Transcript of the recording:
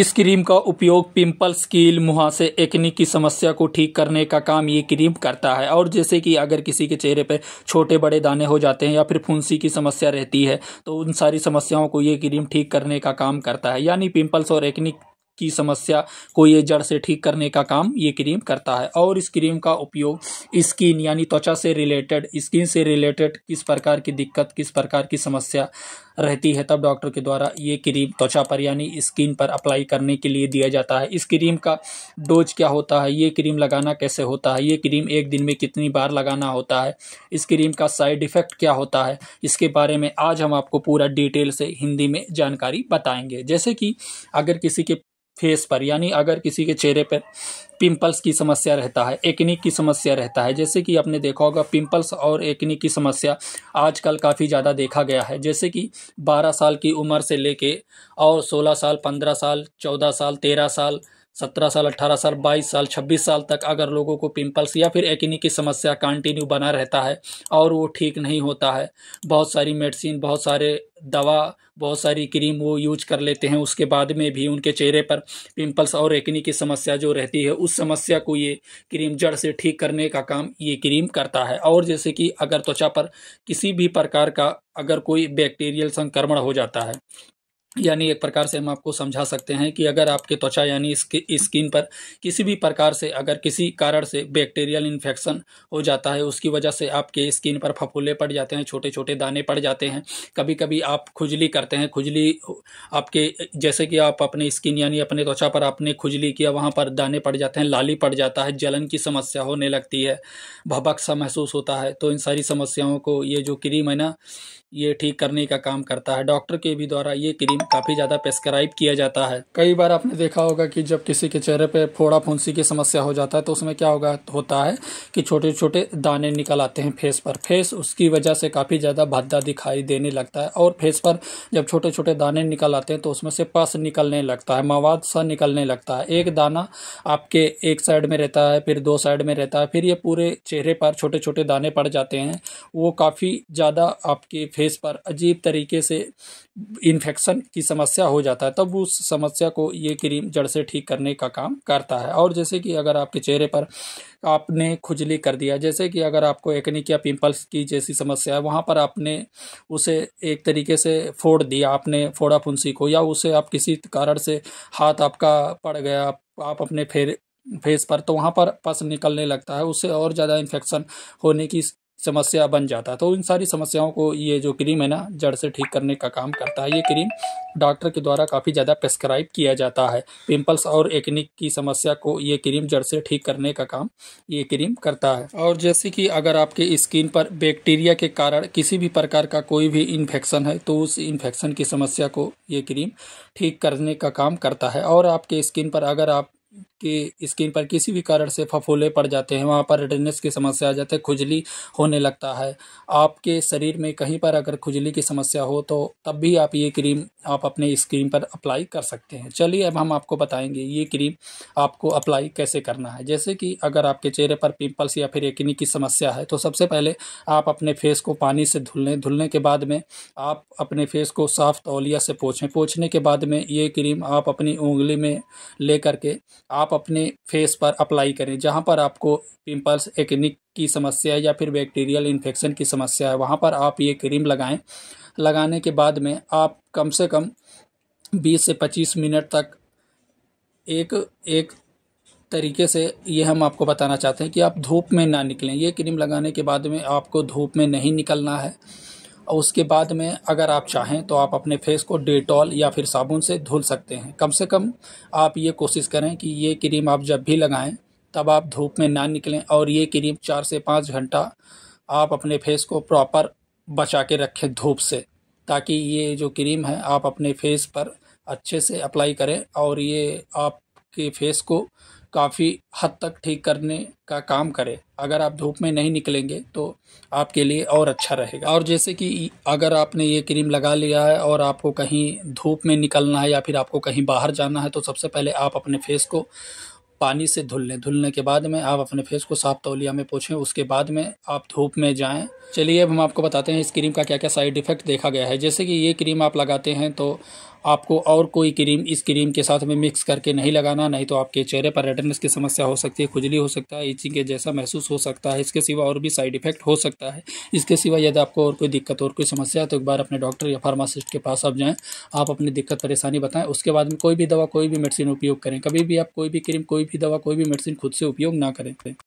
इस क्रीम का उपयोग पिंपल्स कील मुहासे एक्नी की समस्या को ठीक करने का काम ये क्रीम करता है और जैसे कि अगर किसी के चेहरे पर छोटे बड़े दाने हो जाते हैं या फिर फुंसी की समस्या रहती है तो उन सारी समस्याओं को ये क्रीम ठीक करने का काम करता है यानी पिंपल्स और एक्नी की समस्या को ये जड़ से ठीक करने का काम ये क्रीम करता है और इस क्रीम का उपयोग स्किन यानी त्वचा से रिलेटेड स्किन से रिलेटेड किस प्रकार की दिक्कत किस प्रकार की समस्या रहती है तब डॉक्टर के द्वारा ये क्रीम त्वचा पर यानी स्किन पर अप्लाई करने के लिए दिया जाता है इस क्रीम का डोज क्या होता है ये क्रीम लगाना कैसे होता है ये क्रीम एक दिन में कितनी बार लगाना होता है इस क्रीम का साइड इफ़ेक्ट क्या होता है इसके बारे में आज हम आपको पूरा डिटेल से हिंदी में जानकारी बताएंगे जैसे कि अगर किसी के फेस पर यानी अगर किसी के चेहरे पर पिंपल्स की समस्या रहता है एकनिक की समस्या रहता है जैसे कि आपने देखा होगा पिंपल्स और एकनिक की समस्या आजकल काफ़ी ज़्यादा देखा गया है जैसे कि 12 साल की उम्र से लेके और 16 साल 15 साल 14 साल 13 साल सत्रह साल अट्ठारह साल बाईस साल छब्बीस साल तक अगर लोगों को पिंपल्स या फिर एक्नी की समस्या कंटिन्यू बना रहता है और वो ठीक नहीं होता है बहुत सारी मेडिसिन बहुत सारे दवा बहुत सारी क्रीम वो यूज कर लेते हैं उसके बाद में भी उनके चेहरे पर पिंपल्स और एक्नी की समस्या जो रहती है उस समस्या को ये क्रीम जड़ से ठीक करने का काम ये क्रीम करता है और जैसे कि अगर त्वचा पर किसी भी प्रकार का अगर कोई बैक्टीरियल संक्रमण हो जाता है यानी एक प्रकार से हम आपको समझा सकते हैं कि अगर आपके त्वचा यानी इसके स्किन पर किसी भी प्रकार से अगर किसी कारण से बैक्टीरियल इन्फेक्शन हो जाता है उसकी वजह से आपके स्किन पर फफूले पड़ जाते हैं छोटे छोटे दाने पड़ जाते हैं कभी कभी आप खुजली करते हैं खुजली आपके जैसे कि आप अपने स्किन यानी अपने त्वचा पर आपने खुजली किया वहाँ पर दाने पड़ जाते हैं लाली पड़ जाता है जलन की समस्या होने लगती है भबक सा महसूस होता है तो इन सारी समस्याओं को ये जो क्रीम है ना ये ठीक करने का काम करता है डॉक्टर के भी द्वारा ये क्रीम काफ़ी ज़्यादा प्रेस्क्राइब किया जाता है कई बार आपने देखा होगा कि जब किसी के चेहरे पर फोड़ा फुंसी की समस्या हो जाता है तो उसमें क्या होगा होता है कि छोटे छोटे दाने निकल आते हैं फेस पर फेस उसकी वजह से काफ़ी ज़्यादा भद्दा दिखाई देने लगता है और फेस पर जब छोटे छोटे दाने निकल आते हैं तो उसमें से पस निकलने लगता है मवाद सा निकलने लगता है एक दाना आपके एक साइड में रहता है फिर दो साइड में रहता है फिर ये पूरे चेहरे पर छोटे छोटे दाने पड़ जाते हैं वो काफ़ी ज़्यादा आपके फेस पर अजीब तरीके से इन्फेक्शन की समस्या हो जाता है तब उस समस्या को ये क्रीम जड़ से ठीक करने का काम करता है और जैसे कि अगर आपके चेहरे पर आपने खुजली कर दिया जैसे कि अगर आपको एक्निक या पिंपल्स की जैसी समस्या है वहाँ पर आपने उसे एक तरीके से फोड़ दिया आपने फोड़ा फुंसी को या उसे आप किसी कारण से हाथ आपका पड़ गया आप अपने फेर फेस पर तो वहाँ पर पस निकलने लगता है उससे और ज़्यादा इन्फेक्शन होने की समस्या बन जाता है तो इन सारी समस्याओं को ये जो क्रीम है ना जड़ से ठीक करने का काम करता है ये क्रीम डॉक्टर के द्वारा काफ़ी ज़्यादा प्रेस्क्राइब किया जाता है पिंपल्स और एक्निक की समस्या को ये क्रीम जड़ से ठीक करने का काम ये क्रीम करता है और जैसे कि अगर आपके स्किन पर बैक्टीरिया के कारण किसी भी प्रकार का कोई भी इन्फेक्शन है तो उस इन्फेक्शन की समस्या को ये क्रीम ठीक करने का काम करता है और आपके स्किन पर अगर आप कि स्किन पर किसी भी कारण से फफोले पड़ जाते हैं वहाँ पर रेडनेस की समस्या आ जाती है खुजली होने लगता है आपके शरीर में कहीं पर अगर खुजली की समस्या हो तो तब भी आप ये क्रीम आप अपने स्किन पर अप्लाई कर सकते हैं चलिए अब हम आपको बताएंगे ये क्रीम आपको अप्लाई कैसे करना है जैसे कि अगर आपके चेहरे पर पिम्पल्स या फिर एकनी की समस्या है तो सबसे पहले आप अपने फेस को पानी से धुल लें धुलने के बाद में आप अपने फेस को साफ तौलिया से पोछें पोछने के बाद में ये क्रीम आप अपनी उंगली में ले करके आप अपने फेस पर अप्लाई करें जहाँ पर आपको पिंपल्स एक्निक की समस्या है या फिर बैक्टीरियल इन्फेक्शन की समस्या है वहाँ पर आप ये क्रीम लगाएं लगाने के बाद में आप कम से कम 20 से 25 मिनट तक एक एक तरीके से ये हम आपको बताना चाहते हैं कि आप धूप में ना निकलें ये क्रीम लगाने के बाद में आपको धूप में नहीं निकलना है और उसके बाद में अगर आप चाहें तो आप अपने फेस को डेटॉल या फिर साबुन से धुल सकते हैं कम से कम आप ये कोशिश करें कि ये क्रीम आप जब भी लगाएं तब आप धूप में ना निकलें और ये क्रीम चार से पाँच घंटा आप अपने फेस को प्रॉपर बचा के रखें धूप से ताकि ये जो क्रीम है आप अपने फेस पर अच्छे से अप्लाई करें और ये आपके फेस को काफ़ी हद तक ठीक करने का काम करे अगर आप धूप में नहीं निकलेंगे तो आपके लिए और अच्छा रहेगा और जैसे कि अगर आपने ये क्रीम लगा लिया है और आपको कहीं धूप में निकलना है या फिर आपको कहीं बाहर जाना है तो सबसे पहले आप अपने फेस को पानी से धुल लें धुलने के बाद में आप अपने फेस को साफ तौलिया में पोछें उसके बाद में आप धूप में जाएं चलिए अब हम आपको बताते हैं इस क्रीम का क्या क्या साइड इफ़ेक्ट देखा गया है जैसे कि ये क्रीम आप लगाते हैं तो आपको और कोई क्रीम इस क्रीम के साथ में मिक्स करके नहीं लगाना नहीं तो आपके चेहरे पर रेडनेस की समस्या हो सकती है खुजली हो सकता है ईचिंग के जैसा महसूस हो सकता है इसके सिवा और भी साइड इफेक्ट हो सकता है इसके सिवा यदि आपको और कोई दिक्कत और कोई समस्या है तो एक बार अपने डॉक्टर या फार्मासिस्ट के पास आप जाएँ आप अपनी दिक्कत परेशानी बताएं उसके बाद में कोई भी दवा कोई भी मेडिसिन उपयोग करें कभी भी आप कोई भी क्रीम कोई भी दवा कोई भी मेडिसिन खुद से उपयोग ना करें